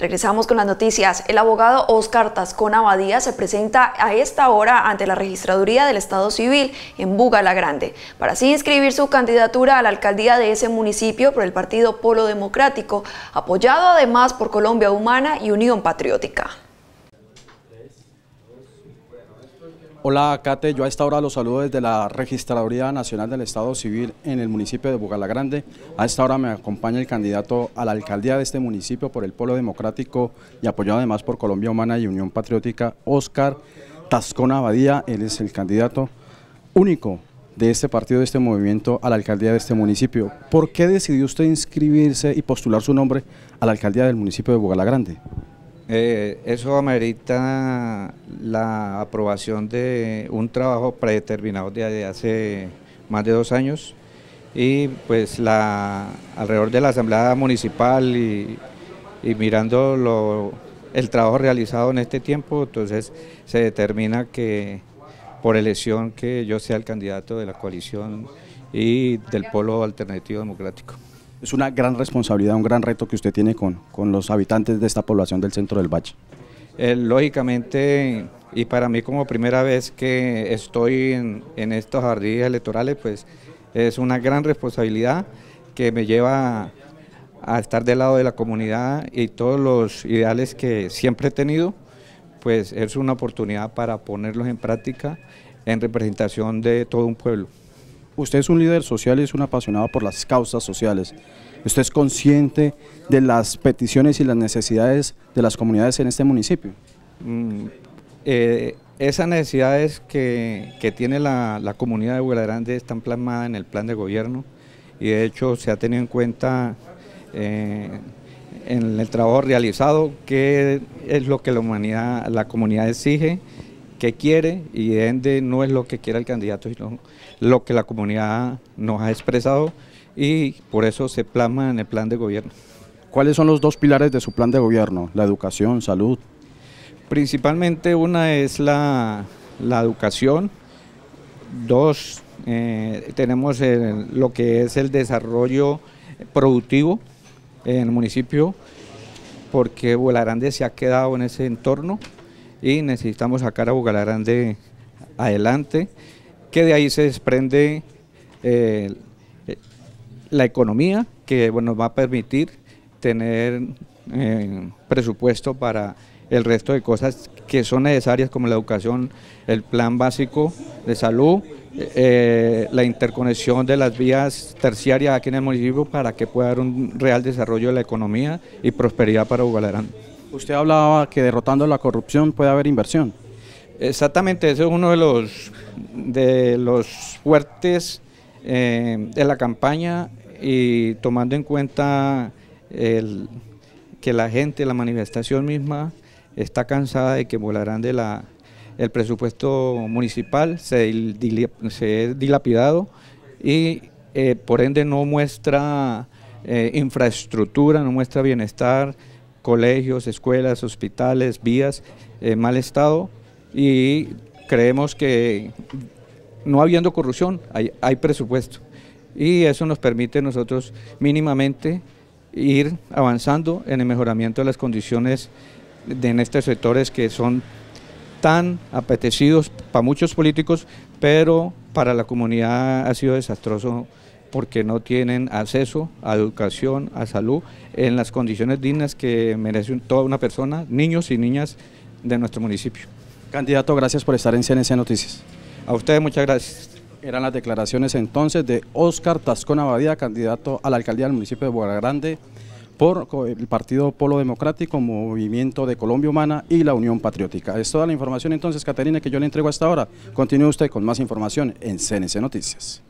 Regresamos con las noticias. El abogado Oscar Tascón Abadía se presenta a esta hora ante la Registraduría del Estado Civil en Buga la Grande para así inscribir su candidatura a la alcaldía de ese municipio por el partido Polo Democrático, apoyado además por Colombia Humana y Unión Patriótica. Hola, Cate. Yo a esta hora los saludo desde la Registraduría Nacional del Estado Civil en el municipio de Bugalagrande. A esta hora me acompaña el candidato a la alcaldía de este municipio por el Polo Democrático y apoyado además por Colombia Humana y Unión Patriótica, Oscar Tascona Abadía. Él es el candidato único de este partido, de este movimiento a la alcaldía de este municipio. ¿Por qué decidió usted inscribirse y postular su nombre a la alcaldía del municipio de Bugalagrande? Grande? Eh, eso amerita la aprobación de un trabajo predeterminado de hace más de dos años y pues la alrededor de la asamblea municipal y, mirando el trabajo realizado en este tiempo, entonces se determina que por elección que yo sea el candidato de la coalición y del polo alternativo democrático es una gran responsabilidad, un gran reto que usted tiene con, los habitantes de esta población del centro del Valle. Eh, lógicamente, y para mí como primera vez que estoy en, en estos jardines electorales, pues es una gran responsabilidad que me lleva a estar del lado de la comunidad y todos los ideales que siempre he tenido, pues es una oportunidad para ponerlos en práctica en representación de todo un pueblo usted es un líder social y es un apasionado por las causas sociales. ¿Usted es consciente de las peticiones y las necesidades de las comunidades en este municipio? Mm, eh, esas necesidades que, tiene la, comunidad de Huela están plasmadas en el plan de gobierno y de hecho se ha tenido en cuenta eh, en el trabajo realizado qué es lo que la humanidad, la comunidad exige qué quiere y de ende no es lo que quiere el candidato, sino lo que la comunidad nos ha expresado y por eso se plasma en el plan de gobierno. ¿Cuáles son los dos pilares de su plan de gobierno? ¿La educación, salud? Principalmente una es la, educación, dos, eh, tenemos lo que es el desarrollo productivo en el municipio, porque Grande se ha quedado en ese entorno, y necesitamos sacar a de adelante, que de ahí se desprende eh, la economía que nos va a permitir tener eh, presupuesto para el resto de cosas que son necesarias como la educación, el plan básico de salud, eh, la interconexión de las vías terciarias aquí en el municipio para que pueda haber un real desarrollo de la economía y prosperidad para Bugalarán. Usted hablaba que derrotando la corrupción puede haber inversión. Exactamente, ese es uno de los, de los fuertes eh, de la campaña y tomando en cuenta que la gente, la manifestación misma, está cansada de que volarán de el presupuesto municipal se, se dilapidado y eh, por ende no muestra eh, infraestructura, no muestra bienestar, colegios, escuelas, hospitales, vías eh, mal estado y creemos que no habiendo corrupción hay, presupuesto y eso nos permite nosotros mínimamente ir avanzando en el mejoramiento de las condiciones de, en estos sectores que son tan apetecidos para muchos políticos, pero para la comunidad ha sido desastroso porque no tienen acceso a educación, a salud, en las condiciones dignas que merece toda una persona, niños y niñas de nuestro municipio. Candidato, gracias por estar en CNC Noticias. A ustedes muchas gracias. Eran las declaraciones entonces de Óscar Tascón Abadía, candidato a la alcaldía del municipio de Grande, por el Partido Polo Democrático, Movimiento de Colombia Humana y la Unión Patriótica. Es toda la información entonces, Caterina, que yo le entrego hasta ahora. Continúe usted con más información en CNC Noticias.